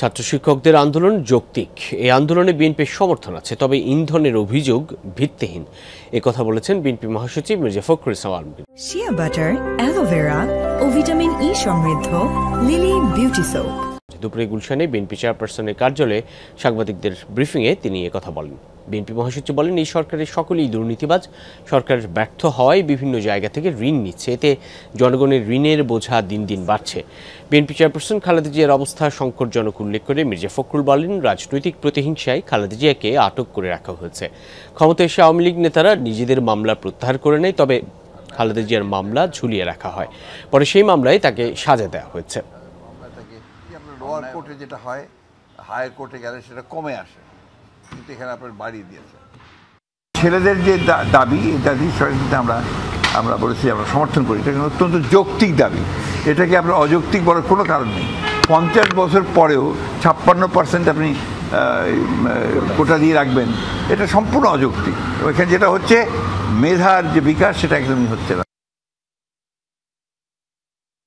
ছাত্র শিক্ষকদের আন্দোলন যৌক্তিক এই আন্দোলনে বিএনপির সমর্থন আছে তবে ইন্ধনের অভিযোগ ভিত্তিহীন এ কথা বলেছেন বিএনপি মহাসচিব Mirza Fakhrul Islam Alamgir shea butter aloe vera ও ভিটামিন ই e সমৃদ্ধ লিলি বিউটি সোপ দুপুরে গুলশানে বিএনপি চেয়ারপারসনের কার্যালয়ে সাংবাদিকদের ব্রিফিংয়ে তিনি কথা বলেন বিএনপি মহাসচিব বলেন এই সরকারের সকলেই দুর্নীতিবাজ সরকার ব্যর্থ হওয়ায় বিভিন্ন জায়গা থেকে ঋণ নিচ্ছে এতে জনগণের ঋণের বোঝা দিন দিন বাড়ছে বিএনপি চেয়ারপারসন খালেদা জিয়ার অবস্থা সংকটজনক উল্লেখ করে মির্জা ফখরুল বলেন রাজনৈতিক প্রতিহিংসায় খালেদা জিয়াকে আটক করে রাখা হয়েছে ক্ষমতা এসে আওয়ামী লীগ নেতারা নিজেদের মামলা প্রত্যাহার করে নেয় তবে খালেদা জিয়ার মামলা ঝুলিয়ে রাখা হয় পরে সেই মামলায় তাকে সাজা দেওয়া হয়েছে লোয়ার কোর্টে মানে যেটা হয় হায়ার কোর্টে গেলে সেটা কমে আসে কিন্তু এখানে আপনার বাড়িয়ে দিয়েছে ছেলেদের যে দাবি দাবি সরকার আমরা আমরা বলেছি আমরা সমর্থন করি এটা অত্যন্ত যৌক্তিক দাবি এটাকে আমরা অযৌক্তিক বলার কোনো কারণ নেই পঞ্চাশ বছর পরেও ছাপ্পান্ন পার্সেন্ট আপনি কোটা দিয়ে রাখবেন এটা সম্পূর্ণ অযৌক্তিক এখানে যেটা হচ্ছে মেধার যে বিকাশ সেটা একদমই হচ্ছে না